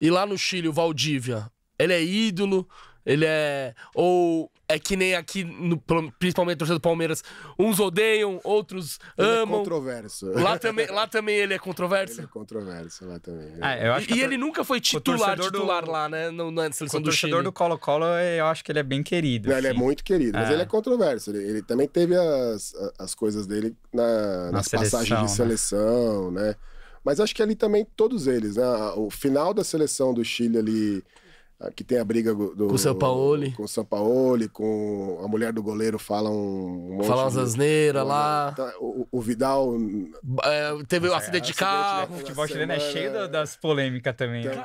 E lá no Chile, o Valdívia, ele é ídolo, ele é. Ou é que nem aqui, no, principalmente torcedor do Palmeiras, uns odeiam, outros ele é amam. É controverso. Lá também, lá também ele é controverso? Ele é controverso lá também. É, e, e ele nunca foi titular, titular do... lá, né? na seleção o do Chile. torcedor do Colo-Colo, eu acho que ele é bem querido. Não, ele é assim. muito querido, é. mas ele é controverso. Ele, ele, também teve as, as coisas dele na, na nas seleção, passagens de seleção, né? né? Mas acho que ali também todos eles, né? O final da seleção do Chile ali, que tem a briga do, com o São Paulo Com o Sampaoli, com a mulher do goleiro fala um, um Fala umas asneiras lá. Tá, o, o, Vidal. É, teve um é acidente de né? carro. O futebol chileno é cheio né? das polêmicas também. Então,